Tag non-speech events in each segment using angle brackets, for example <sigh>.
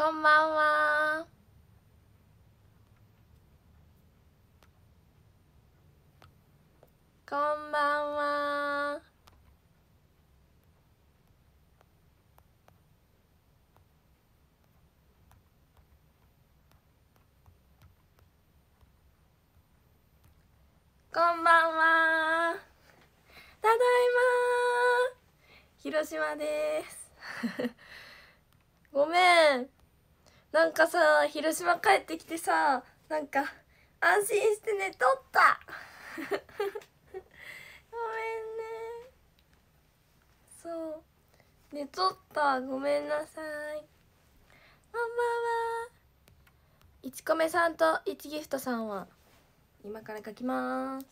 こんばんは。こんばんは。こんばんは。ただいま。広島です。<laughs> ごめん。なんかさ広島帰ってきてさなんか安心して寝とった <laughs> ごめんねそう寝とったごめんなさいこんばんは1ちこめさんと1ギフトさんは今から書きます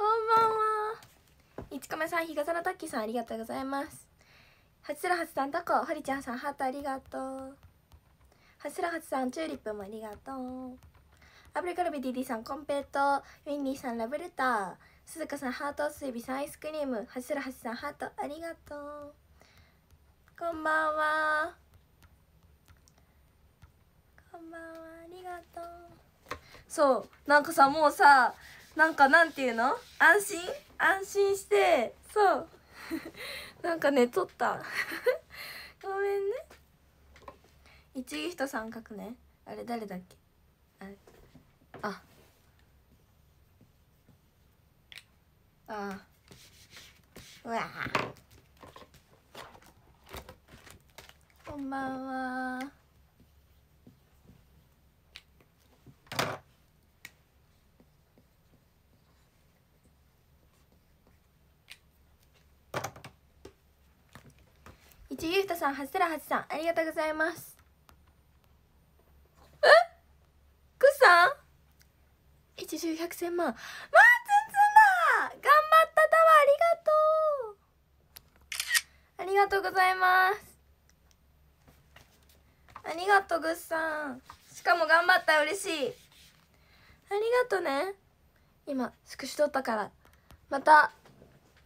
こんばんはいちかめさん、日傘のたっきさんありがとうございますはつらはつさん、タコ、はりちゃんさん、ハートありがとうはつらはつさん、チューリップもありがとうアブリカルビディディさん、コンペイトウィンディさん、ラブレター鈴鹿さんハートすいびさんアイスクリームはしらはしさんハートありがとうこんばんはこんばんはありがとうそうなんかさもうさなんかなんていうの安心安心してそう <laughs> なんかね撮った <laughs> ごめんね一木人とさん書くねあれ誰だっけあれああうわこんばんはちゆうひたさんはすらはさんありがとうございますえくさん一重百千万まあつんつんだ頑張ったタワーありがとうありがとうございますありがとうぐっさんしかも頑張った嬉しいありがとね今スクショ取ったからまた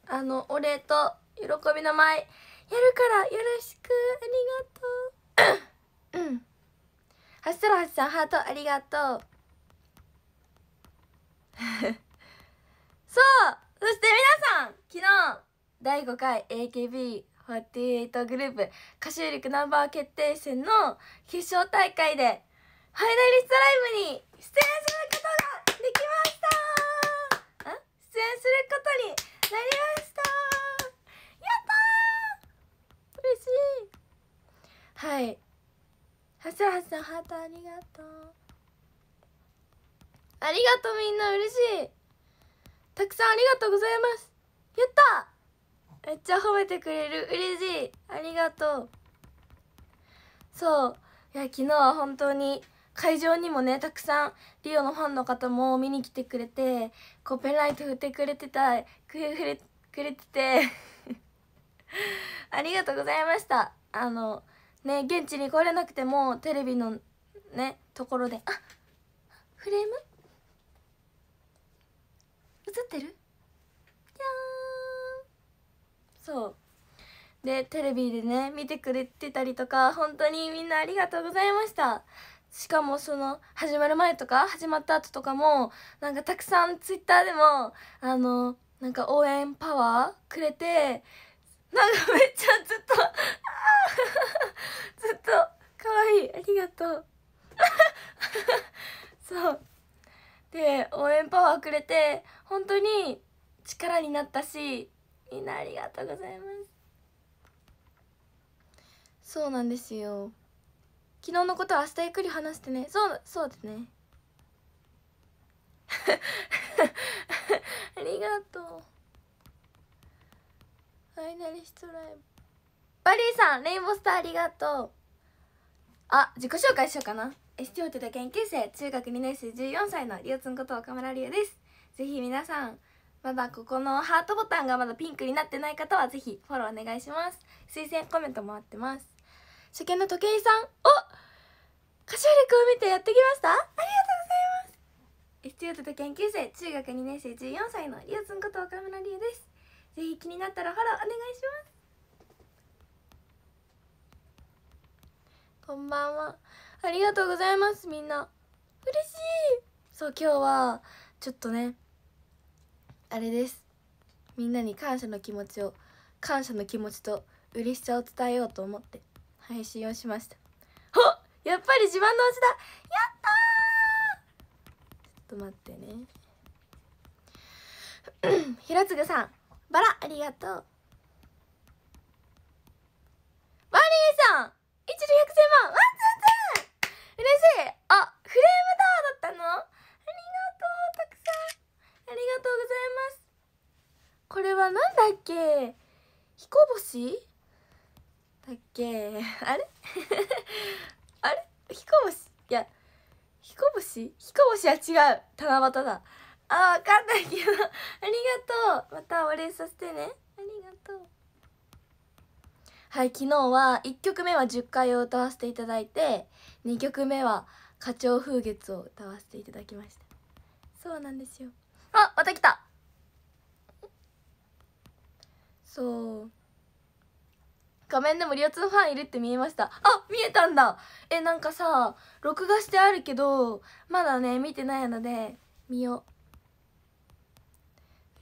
あのお礼と喜びの舞やるからよろしくありがとううんはしそらはしハートありがとう <laughs> そうそして皆さん昨日第5回 AKB48 グループ歌手力ナンバー決定戦の決勝大会でファイナリストライブに出演することができました出演することになりました嬉しいはいはしらはさんハートありがとうありがとうみんな嬉しいたくさんありがとうございますやっためっちゃ褒めてくれる嬉しいありがとうそういや昨日は本当に会場にもねたくさんリオのファンの方も見に来てくれてこうペンライト振ってくれてたくれくれてて <laughs> ありがとうございましたあのね現地に来れなくてもテレビのねところであフレーム映ってるそうでテレビでね見てくれてたりとか本当にみんなありがとうございましたしかもその始まる前とか始まった後とかもなんかたくさんツイッターでもあのなんか応援パワーくれてなんかめっちゃずっとずっとかわいいありがとう <laughs> そうで応援パワーくれて本当に力になったしみんなありがとうございますそうなんですよ昨日のことは明日ゆっくり話してねそうそうですね <laughs> ありがとうファイナリストライブバリーさんレインボースターありがとうあ自己紹介しようかな s t o ィオテ研究生中学2年生14歳のりおつんこと岡村りおですぜひ皆さんまだここのハートボタンがまだピンクになってない方はぜひフォローお願いします推薦コメントもあってます初見の時計さんお歌唱力を見てやってきましたありがとうございます s t o ィオテ研究生中学2年生14歳のりおつんこと岡村りおですぜひ気になったらハローお願いしますこんばんはありがとうございますみんな嬉しいそう今日はちょっとねあれですみんなに感謝の気持ちを感謝の気持ちと嬉しさを伝えようと思って配信をしましたほっやっぱり自慢の味だやったちょっと待ってね <clears throat> 平次さんバラありがとうバニーさん一時百0 0千万わっ全然嬉しいあフレームタワーだったのありがとうたくさんありがとうございますこれはなんだっけ彦星だっけあれ <laughs> あれ彦星いや彦星彦星は違う七夕だあ、わかんないけどありがとう。またお礼させてね。ありがとう。はい、昨日は1曲目は10回を歌わせていただいて、2曲目は花鳥風月を歌わせていただきました。そうなんですよ。あ、また来たそう。画面でもリオツのファンいるって見えましたあ見えたんだえなんかさ録画してあるけどまだね見てないので見よう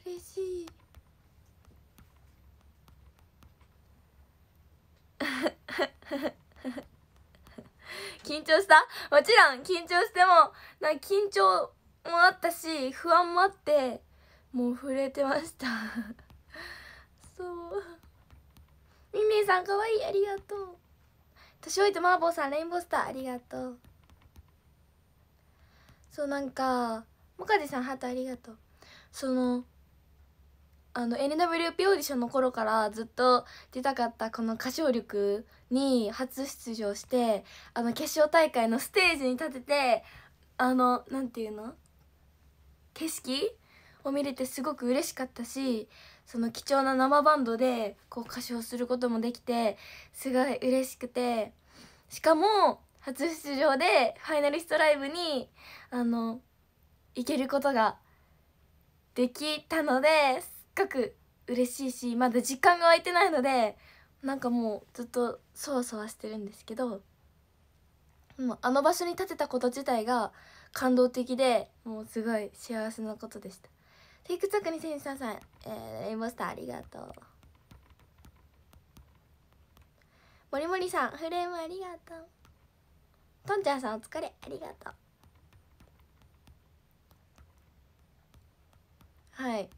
嬉しい <laughs> 緊張したもちろん緊張してもな緊張もあったし不安もあってもう震えてました <laughs> そうみみさんかわいいありがとう年老いてマーボーさんレインボースターありがとうそうなんかもかじさんハートありがとうそのあの NWP オーディションの頃からずっと出たかったこの歌唱力に初出場してあの決勝大会のステージに立ててあの何て言うの景色を見れてすごく嬉しかったしその貴重な生バンドでこう歌唱することもできてすごい嬉しくてしかも初出場でファイナリストライブにあの行けることができたのです。かく嬉しいしまだ実感が湧いてないのでなんかもうずっとそわそわしてるんですけどもうあの場所に立てたこと自体が感動的でもうすごい幸せなことでした。テイクザク2003さん、えー、レインボースターありがとう。もりもりさん、フレームありがとう。とんちゃんさん、お疲れ、ありがとう。はい。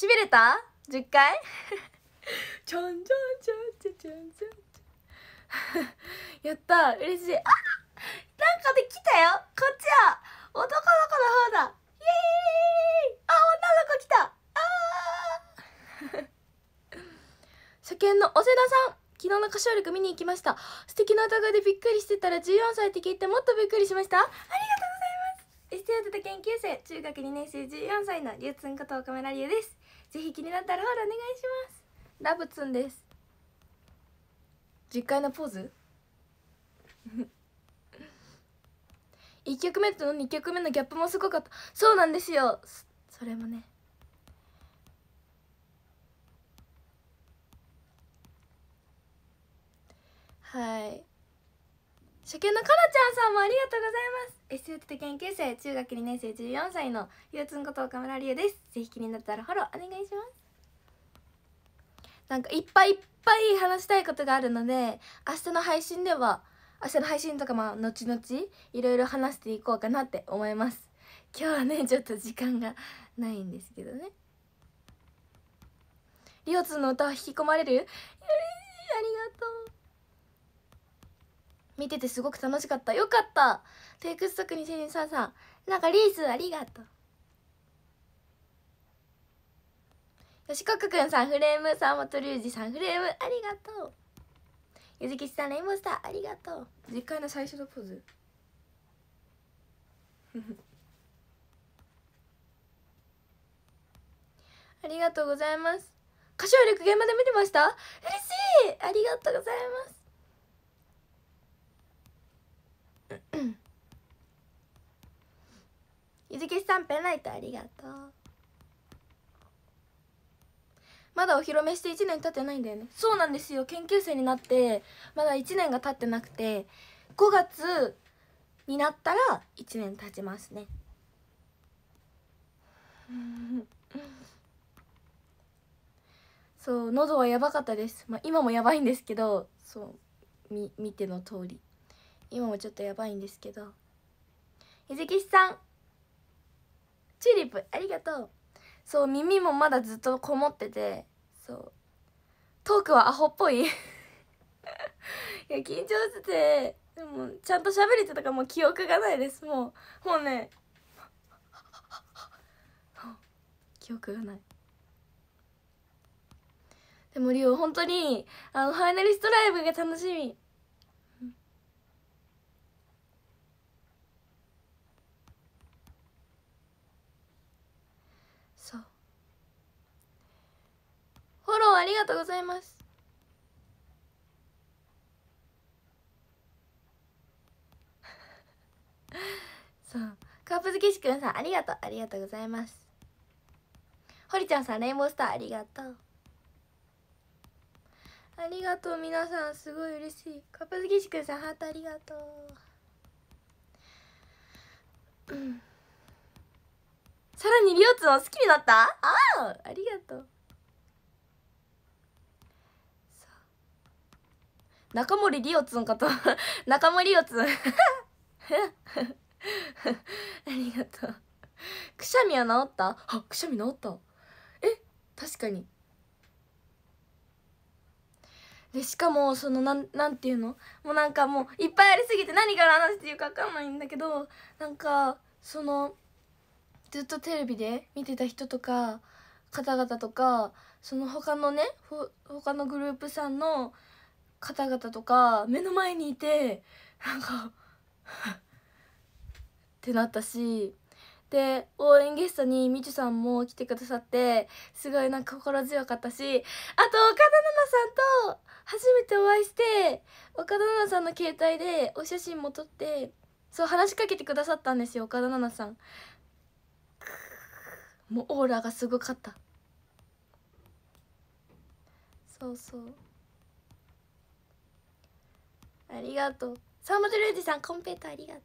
しびれた ?10 回ちょんちょんちょんちょんちょんち <laughs> やった嬉しいあなんかできたよこっちは男の子の方だイエーイあ女の子来たあ <laughs> 初見のおせなさん昨日の歌唱力見に行きました素敵な歌声でびっくりしてたら14歳って聞いてもっとびっくりしましたありがとうございますエステアテタ研究生中学2年生14歳のりゅうつんこと岡村りゅうですぜひ気になったらフォローお願いしますラブツンです実家のポーズ <laughs> 一曲目と二曲目のギャップもすごかったそうなんですよそれもねはい初見のかなちゃんさんもありがとうございます SUT 研究生中学2年生14歳のゆうつんこと岡村理恵ですぜひ気になったらフォローお願いしますなんかいっぱいいっぱい話したいことがあるので明日の配信では明日の配信とかまあ後々いろいろ話していこうかなって思います今日はねちょっと時間がないんですけどねりおつんの歌は引き込まれるありがとう見ててすごく楽しかったよかったテイクストック2023さんなんかリースありがとう吉国くんさんフレーム沢本龍二さんフレームありがとうゆずきちさんレインボースターありがとう実家の最初のポーズ <laughs> ありがとうございます歌唱力現場で見てました嬉しいありがとうございますゆずきさんペンライトありがとうまだお披露目して1年経ってないんだよねそうなんですよ研究生になってまだ1年が経ってなくて5月になったら1年経ちますねそう喉はやばかったです、まあ、今もやばいんですけどそう見ての通り今もちょっとやばいんですけどひじきさんチューリップありがとうそう耳もまだずっとこもっててそうトークはアホっぽい <laughs> いや緊張しててでもちゃんと喋れてたかもう記憶がないですもうもうね <laughs> 記憶がないでもリオ本当にあのファイナリストライブが楽しみフォローありがとうございます <laughs> そうカップ好きしくんさんありがとうありがとうございます堀ちゃんさんレインボースターありがとうありがとう皆さんすごい嬉しいカップ好きしくんさんハートありがとう、うさらにりょうつも好きになったああありがとう中森りおつかと <laughs> 中森りお <laughs> ありがとうくしゃみは治ったあくしゃみ治ったえ確かにでしかもそのなんなんていうのもうなんかもういっぱいありすぎて何から話していうか分かんないんだけどなんかそのずっとテレビで見てた人とか方々とかその他のねほ他のグループさんの方々とか目の前にいてなんか <laughs> ってなったしで応援ゲストにみちゅさんも来てくださってすごいなんか心強かったしあと岡田奈々さんと初めてお会いして岡田奈々さんの携帯でお写真も撮ってそう話しかけてくださったんですよ岡田奈々さんもうオーラがすごかったそうそうありがとう沢本ルージさんコンペイトありがとう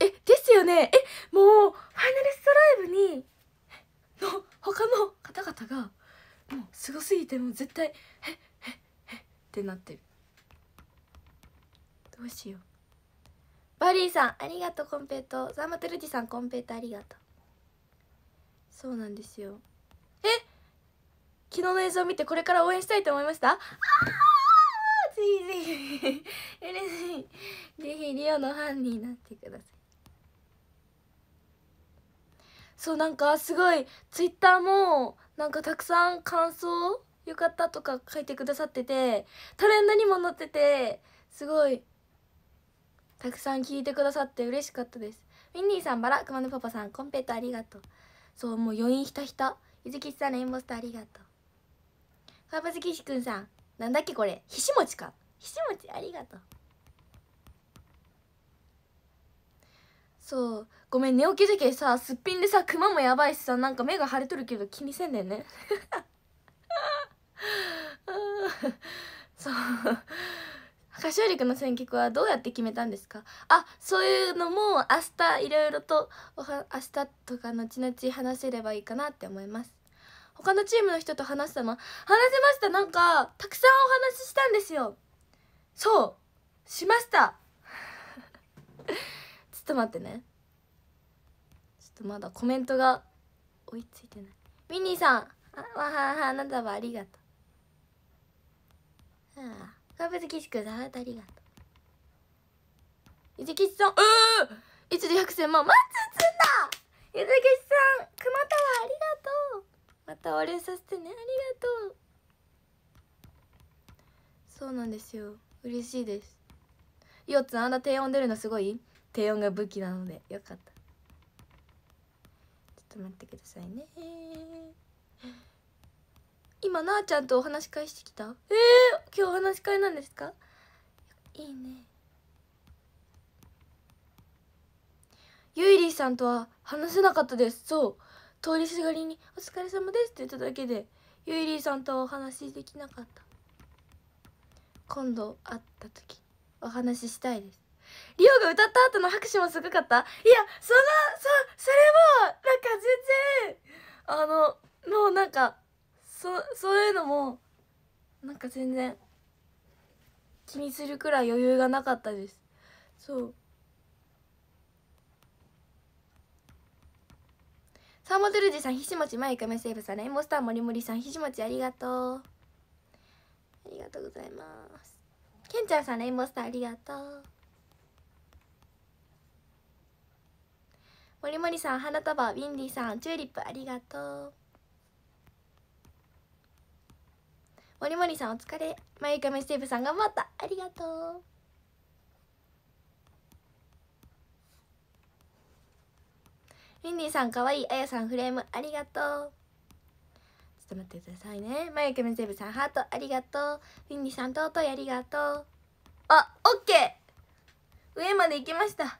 えですよねえもうファイナリストライブにの他の方々がもうすごすぎてもう絶対「えええってなってるどうしようバリーさんありがとうコンペイトさーマトルじさんコンペイトありがとうそうなんですよえっ昨日の映像を見てこれから応援したいと思いましたあーぜひぜひ嬉しいぜひリオのファンになってくださいそうなんかすごいツイッターもなんかたくさん感想よかったとか書いてくださっててトレンドにも載っててすごいたくさん聞いてくださって嬉しかったですミンニーさんバラ熊野パパさんコンペイトありがとうそうもう余韻ひたひたゆずきさんレインボスターありがとうパパズキシくさんなんだっけこれひしもちかひしもちありがとうそうごめん寝起きじゃけさすっぴんでさクマもやばいしさなんか目が腫れとるけど気にせんねんねそう柏織君の選曲はどうやって決めたんですかあそういうのも明日いろいろとおは明日とか後々話せればいいかなって思います他のチームの人と話したの話せましたなんかたくさんお話ししたんですよそうしました <laughs> ちょっと待ってねちょっとまだコメントが追いついてないミニーさんあわははあなたはありがとうはあカブズキシあさんありがとうゆずきしさんうう一度100千万マッチつんだゆずきしさん熊田はありがとうまたお礼させてねありがとうそうなんですよ嬉しいですよっつあんな低音出るのすごい低音が武器なのでよかったちょっと待ってくださいね今なあちゃんとお話し会してきたえー、今日お話し会なんですかいいねゆいりーさんとは話せなかったですそう通りすがりに「お疲れ様です」って言っただけでゆいりーさんとお話できなかった今度会った時お話ししたいですリオが歌った後の拍手もすごかったいやそのそそれもなんか全然あのもうなんかそそういうのもなんか全然気にするくらい余裕がなかったですそうサーモトルジさんひしもちまゆかめセーブさんエモスターもりもりさんひしもちありがとうありがとうございますけんちゃんさんレインボースターありがとうもりもりさん花束ウィンディさんチューリップありがとうもりもりさんお疲れまゆかめセーブさん頑張ったありがとうミンディさんかわいいあやさんフレームありがとうちょっと待ってくださいねまゆけむえびさんハートありがとうミィンディさんとうとうありがとうあオッケー上まで行きました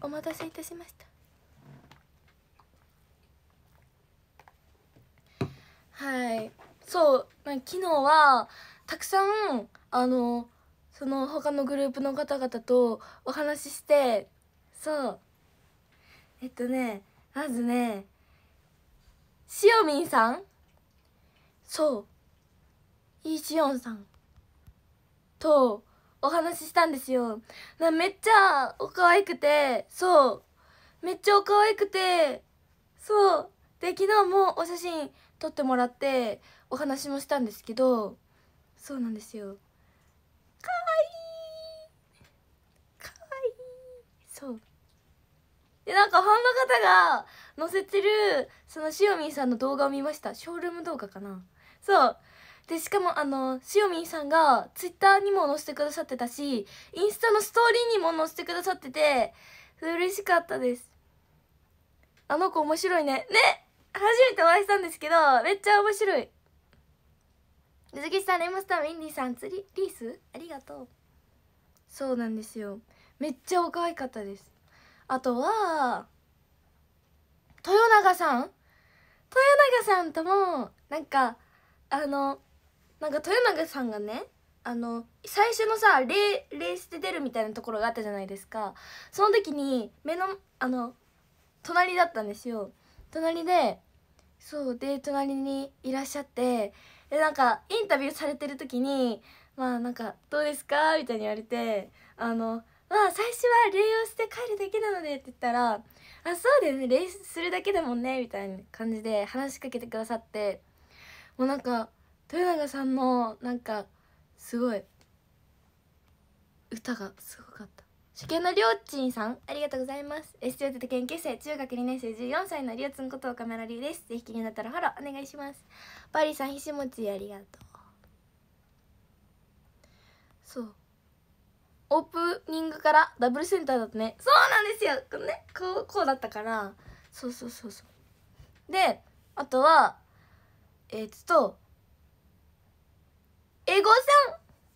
お待たせいたしましたはいそう昨日はたくさんあのその他のグループの方々とお話ししてそうえっとねまずねしおみんさんそうイ・シオンさんとお話ししたんですよめっちゃお可愛くてそうめっちゃお可愛くてそうで昨日もお写真撮ってもらってお話もしたんですけどそうなんですよかわいいでなんかファンの方が載せてるそのしおみんさんの動画を見ましたショールーム動画かなそうでしかもあのしおみんさんがツイッターにも載せてくださってたしインスタのストーリーにも載せてくださってて嬉しかったですあの子面白いねね初めてお会いしたんですけどめっちゃ面白い鈴木さんレモスターウィンディさんツリースありがとうそうなんですよめっちゃお可愛かったですあとは豊永さん豊永さんともなんかあのなんか豊永さんがねあの最初のさレレースで出るみたいなところがあったじゃないですかその時に目のあの隣だったんですよ隣でそうで隣にいらっしゃってでなんかインタビューされてる時にまあなんか「どうですか?」みたいに言われてあの「まあ最初は礼をして帰るだけなのでって言ったら「あそうだよね礼するだけだもんね」みたいな感じで話しかけてくださってもうなんか豊永さんのなんかすごい歌がすごかった初見のりょうちんさんありがとうございますエステテ研究生中学2年生14歳のりょうつんことカメラリーですぜひ気になったらハローお願いしますバリさんひしもちありがとうそうオープニングからダブルセンターだったねそうなんですよこねこうこうだったからそうそうそうそうであとはえー、っとエゴさ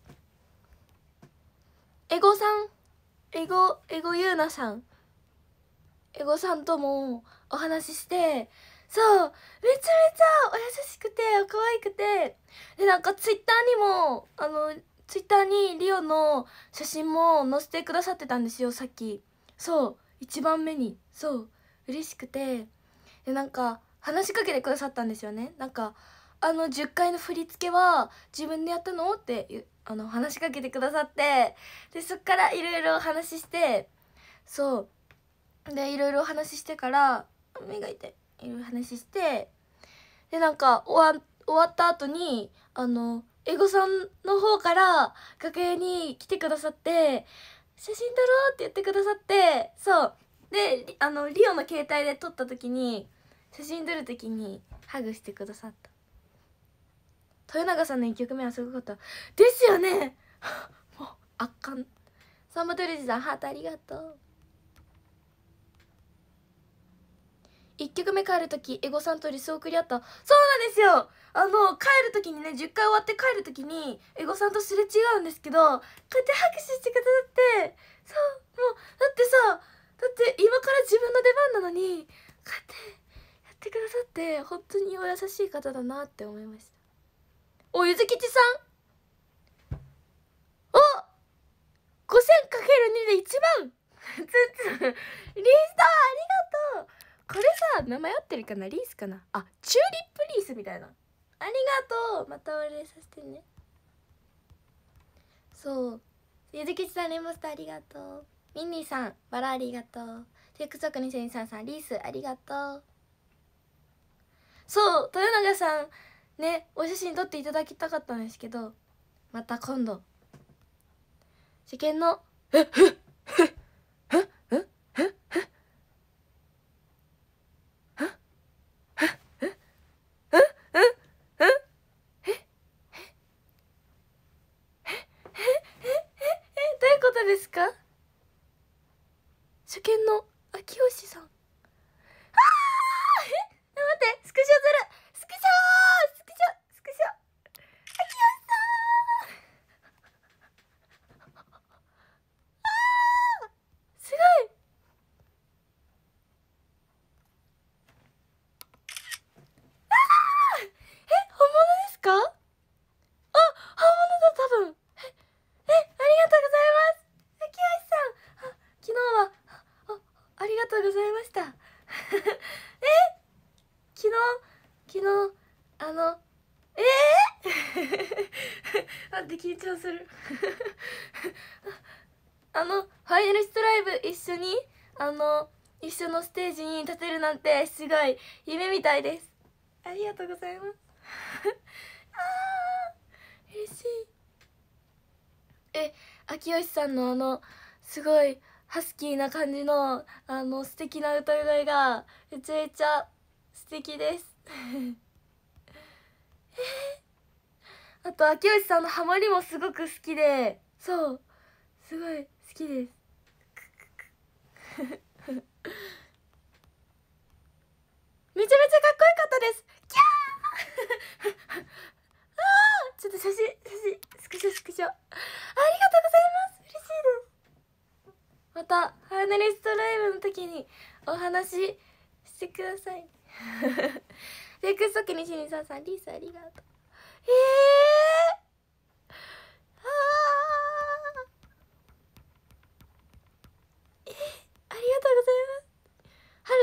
んエゴさんエゴエゴユーナさんエゴさんともお話ししてそうめちゃめちゃお優しくて可愛くてでなんかツイッターにもあのツイッターにリオの写真も載せてくださってたんですよさっきそう一番目にそう嬉しくてでなんか話しかけてくださったんですよねなんかあの10回の振り付けは自分でやったのってあの話しかけてくださってでそっからいろいろお話ししてそうでいろいろお話ししてから目が痛いいろいろ話してでなんか終わ終わった後にあのエゴさんの方から楽屋に来てくださって写真撮ろうって言ってくださってそうであのリオの携帯で撮った時に写真撮る時にハグしてくださった豊永さんの1曲目はすごかったですよね <laughs> もう圧巻サンバトルジさんハートありがとう1曲目帰る時エゴさんとリス送り合ったそうなんですよあの帰る時にね10回終わって帰る時にエゴさんとすれ違うんですけどこうやって拍手してくださってそうもうだってさだって今から自分の出番なのにこうやってやってくださって本当にお優しい方だなって思いましたおゆずきちさんお 5000×2 で1万リースさんありがとうこれさ名前合ってるかなリースかなあチューリップリースみたいなありがとうまたお礼させてねそうゆずきちさんレモスターありがとうミンニーさんバラありがとう TikTok2023 さんリースありがとうそう豊永さんねお写真撮っていただきたかったんですけどまた今度受験の「ふっ」緊張する <laughs> あのファイナリストライブ一緒にあの一緒のステージに立てるなんてすごい夢みたいですありがとうございます <laughs> あー嬉しいえ秋吉さんのあのすごいハスキーな感じのあの素敵な歌声がめちゃめちゃ素敵です <laughs> あと秋吉さんのハマりもすごく好きでそうすごい好きです <laughs> めちゃめちゃかっこよかったですキャー <laughs> あちょっと写真写真スクショスクショありがとうございます嬉しいですまたファイナリストライブの時にお話ししてくださいレ <laughs> ックストックにしにさんさんリースありがとうええー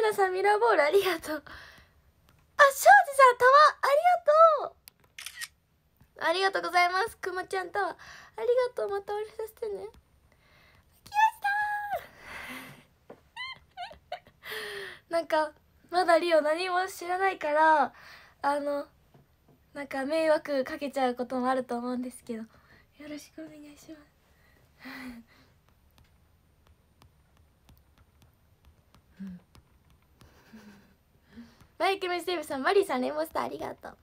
ラさんミラーボールありがとうあ庄司さんタワーありがとうありがとうございますくまちゃんタワーありがとうまたお礼させてね来ましたん <laughs> なんかまだリオ何も知らないからあのなんか迷惑かけちゃうこともあると思うんですけどよろしくお願いしますマイクメスーブさんマリーさんレモンスターありがとう、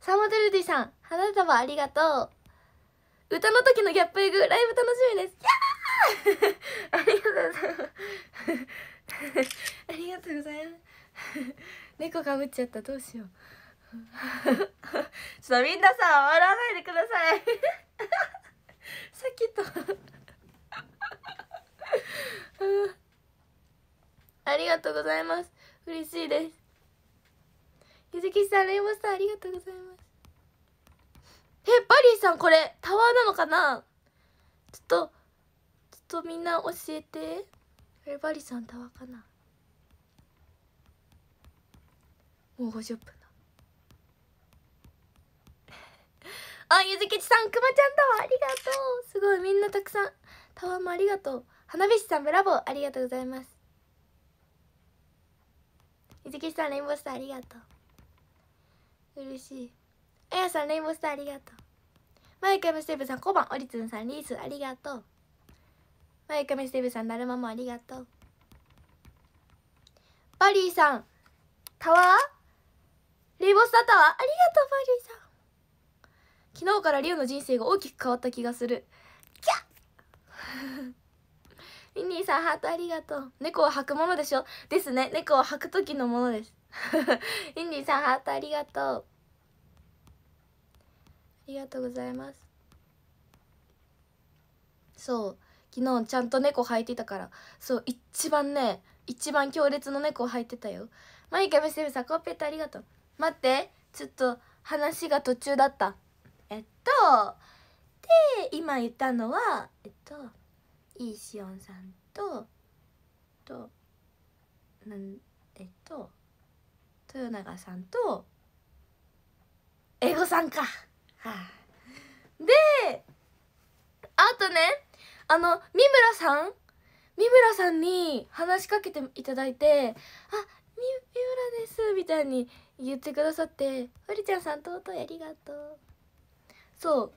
サモトルディさん花束ありがとう歌の時のギャップエグライブ楽しみです <laughs> ありがとうございますありがとうございます猫かぶっちゃったどうしよう <laughs> ちょっとみんなさ笑わないでください <laughs> さっきとありがとうございます嬉しいですゆずきさんレイボさんありがとうございますえバリーさんこれタワーなのかなちょっとちょっとみんな教えてこれバリーさんタワーかなもう50分 <laughs> あ、ゆずきちさん、くまちゃんタワーありがとう。すごい、みんなたくさん。タワーもありがとう。花火師さん、ブラボー、ありがとうございます。水木さんレインボースターありがとう嬉しいあやさんレインボースターありがとうマイカムステーブさん小判オリツンさんリースありがとうマイカムステーブさんだるまもありがとうバリーさんタワーレインボースタータワーありがとうバリーさん昨日からリオの人生が大きく変わった気がするキャッミニーさんハートありがとう猫を履くものでしょですね猫を履く時のものですインディさんハートありがとうありがとうございますそう昨日ちゃんと猫履いてたからそう一番ね一番強烈の猫は履いてたよマイケムセブさんコンペットありがとう待ってちょっと話が途中だったえっとで今言ったのはえっとイーシオンさんととなんえっと豊永さんと英語さんか、はあ、であとねあの三村さん三村さんに話しかけていただいて「あ三村です」みたいに言ってくださって「ふりちゃんさんとうとうありがとう」そう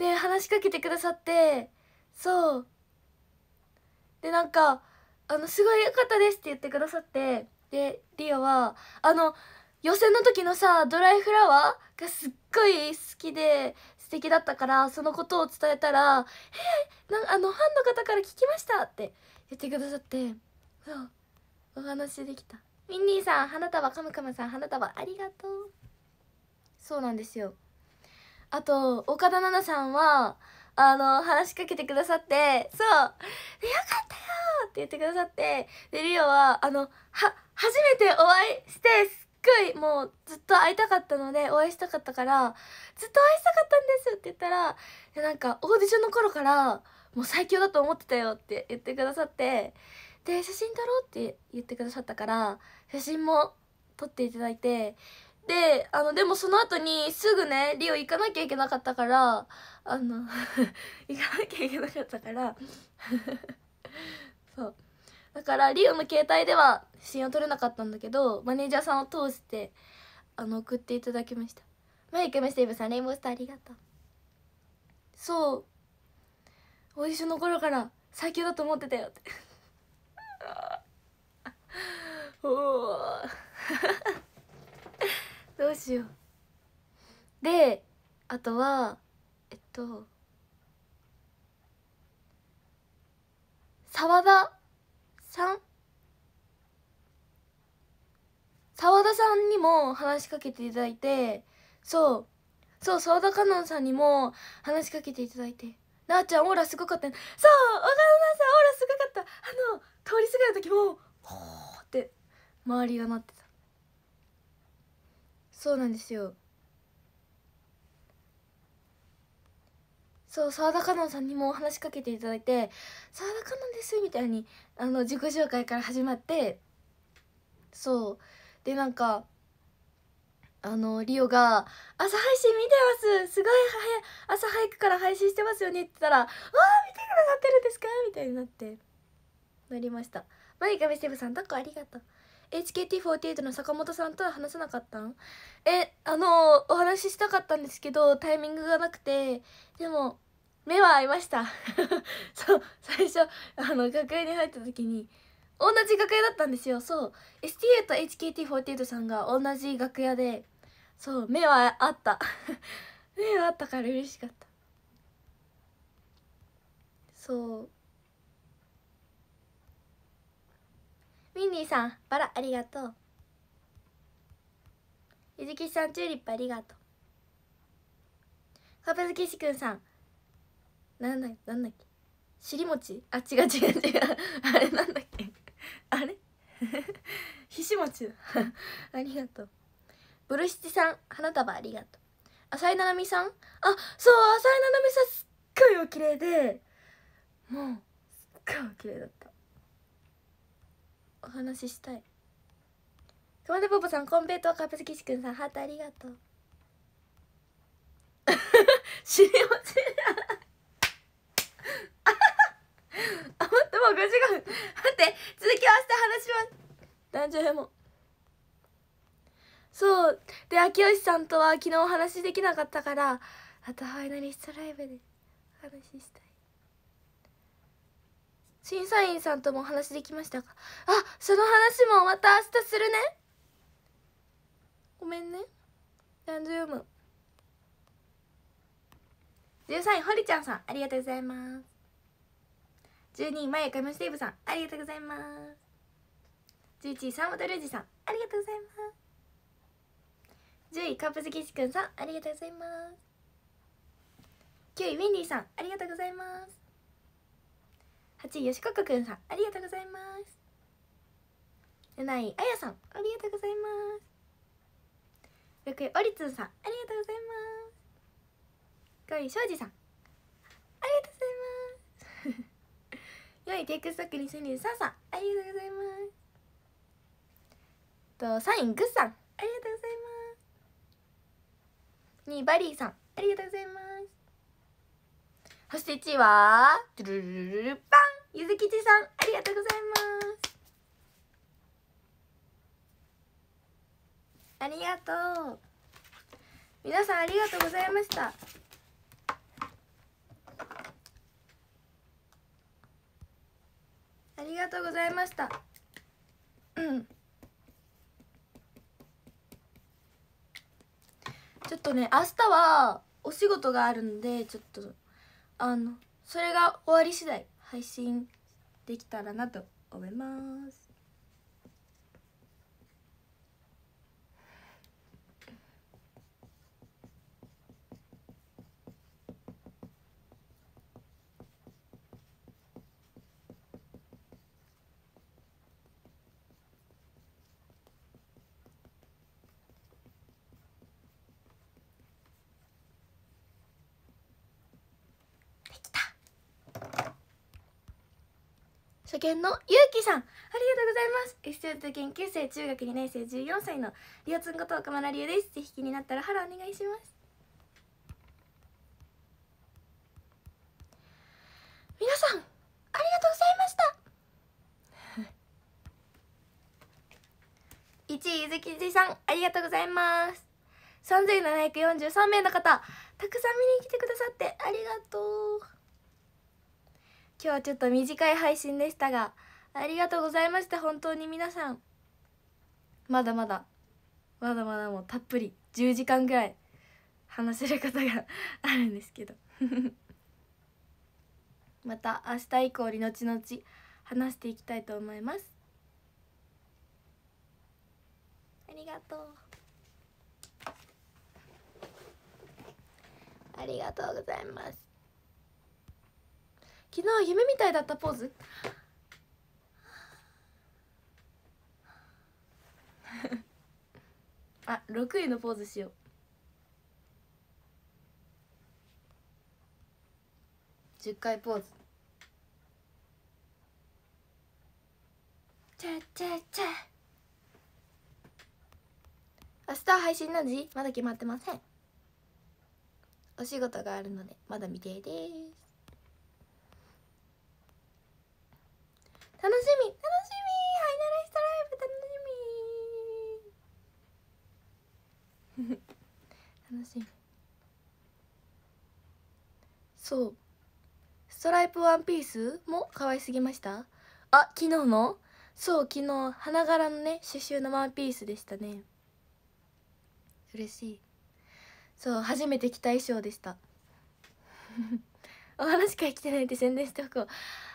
で話しかけてくださってそうでなんか「あのすごい良かったです」って言ってくださってでリオはあの予選の時のさドライフラワーがすっごい好きで素敵だったからそのことを伝えたら「えー、なあのファンの方から聞きました」って言ってくださってそうお話できたミンニーさん花束カムカムさん花束ありがとうそうなんですよあと岡田奈々さんはあの、話しかけてくださって、そう、よかったよって言ってくださって、で、リオは、あの、は、初めてお会いして、すっごい、もう、ずっと会いたかったので、お会いしたかったから、ずっと会いしたかったんですって言ったら、でなんか、オーディションの頃から、もう最強だと思ってたよって言ってくださって、で、写真撮ろうって言ってくださったから、写真も撮っていただいて、で、あの、でもその後にすぐね、リオ行かなきゃいけなかったから、あの <laughs> 行かなきゃいけなかったから <laughs> そう。だから、リオの携帯では写真を撮れなかったんだけど、マネージャーさんを通して、あの、送っていただきました。マイクメスティブさん、レインボースターありがとう。そう。オーディションの頃から最強だと思ってたよって <laughs> おお。どうしようであとはえっと澤田さん澤田さんにも話しかけていただいてそうそう澤田香音さんにも話しかけていただいてなあちゃんオーラすごかったそう岡野さんオーラすごかったあの通り過ぎる時もほーって周りがなってたそうなんですよそう澤田香音さんにも話しかけていただいて「澤田香音です」みたいにあの自己紹介から始まってそうでなんかあのリオが「朝配信見てますすごい早朝早くから配信してますよね」って言ったら「あ見てくださってるんですか?」みたいになってなりましたマイカミブさんどこありがとう HKT48 の坂本さんとは話せなかったんえあのお話ししたかったんですけどタイミングがなくてでも目は合いました <laughs> そう最初あの楽屋に入った時に同じ楽屋だったんですよそう s t a と HKT48 さんが同じ楽屋でそう目はあった <laughs> 目はあったから嬉しかったそうミィンディさんバラありがとうゆずきさんチューリップありがとうカペズキシくんさんなんだなんだっけ尻餅あ違う違う違うあれなんだっけあれひしもありがとうブルシチさん花束ありがとう浅井菜々美さんあそう浅井菜々美さんすっごいお綺麗でもうすっごいお綺麗だったお話ししたい熊手ぽぽさんコンペイトカペスキシくんさんハートありがとう知り <laughs> ませんあ待ってもう5時間待って続きは明日話します男女編もそうで秋吉さんとは昨日お話しできなかったからあとファイナリストライブで話した審査員さんともお話できましたかあその話もまた明日するねごめんね何ゃ読む13位堀ちゃんさんありがとうございます12位マヤカムスティーブさんありがとうございます11位沢本ルージさんありがとうございます10位カップ好キシくんさんありがとうございます9位ウィンディさんありがとうございます8位吉国くんさんありがとうございます7位あやさんありがとうございます6位オリツンさんありがとうございます5位庄司さんありがとうございます4 <laughs> 位テイクストック2023さんありがとうございますと3位グッさんありがとうございます2位バリーさんありがとうございますそして1位は、ドゥルルルルパンゆずきちさんありがとうございますありがとう皆さんありがとうございましたありがとうございましたうんちょっとね明日はお仕事があるんでちょっとあのそれが終わり次第配信できたらなと思います県のゆうきさんありがとうございますエステー研究生中学2年生14歳のりおつんこと岡村りゅうですぜひ気になったらハローお願いしますみなさんありがとうございました1位ゆずきじさんありがとうございます3743名の方たくさん見に来てくださってありがとう今日はちょっと短い配信でしたがありがとうございました本当に皆さんまだまだまだまだもうたっぷり10時間ぐらい話せることが <laughs> あるんですけど <laughs> また明日以降に後々話していきたいと思いますありがとうありがとうございます昨日夢みたいだったポーズ <laughs> あ6位のポーズしよう1回ポーズチャチャチャ明日配信何時まだ決まってませんお仕事があるのでまだ未定です楽しみ楽しみハイナライストライブ楽しみ <laughs> 楽しみそうストライプワンピースも可愛すぎましたあ昨日のそう昨日花柄のね刺繍のワンピースでしたね嬉しいそう初めて着た衣装でした <laughs> お話し会来てないって宣伝しておこう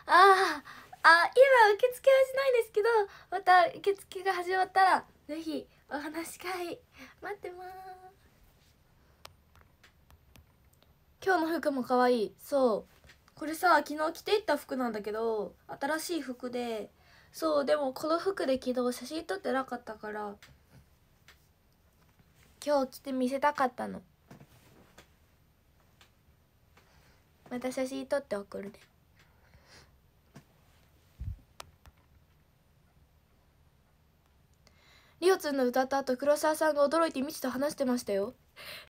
あああ今受付はしないですけどまた受付が始まったらぜひお話し会待ってます今日の服も可愛いそうこれさ昨日着ていった服なんだけど新しい服でそうでもこの服で昨日写真撮ってなかったから今日着て見せたかったのまた写真撮って送るねリオツンの歌った後黒沢さんが驚いてミチと話してましたよ